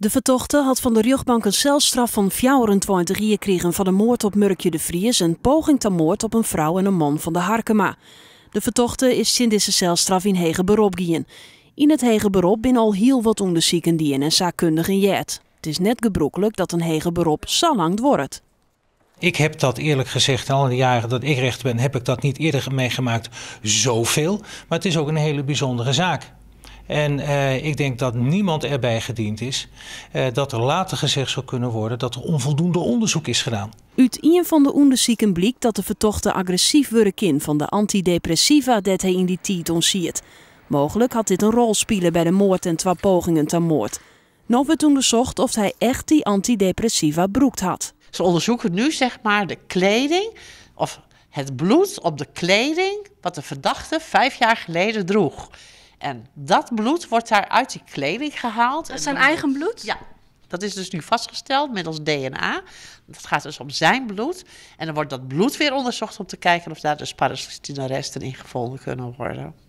De vertochte had van de rechtbank een celstraf van 24 jaar gekregen van de moord op Murkje de Vries en poging tot moord op een vrouw en een man van de Harkema. De vertochte is sinds deze celstraf in hege beroep gien. In het hege beroep bin al heel wat die in en zaakkundige jert. Het is net gebrokkelijk dat een hege beroep zal lang wordt. Ik heb dat eerlijk gezegd, al de jaren dat ik recht ben, heb ik dat niet eerder meegemaakt zoveel. Maar het is ook een hele bijzondere zaak. En eh, ik denk dat niemand erbij gediend is eh, dat er later gezegd zou kunnen worden dat er onvoldoende onderzoek is gedaan. Uit een van de onderzoeken bleek dat de vertochte agressief werken van de antidepressiva dat hij in die tijd ontziet. Mogelijk had dit een rol spelen bij de moord en twee pogingen ter moord. Nog werd bezocht of hij echt die antidepressiva broekt had. Ze onderzoeken nu zeg maar de kleding of het bloed op de kleding wat de verdachte vijf jaar geleden droeg. En dat bloed wordt daar uit die kleding gehaald. Dat is zijn eigen bloed? Ja. Dat is dus nu vastgesteld middels DNA. Dat gaat dus om zijn bloed. En dan wordt dat bloed weer onderzocht om te kijken of daar dus parasitische resten in gevonden kunnen worden.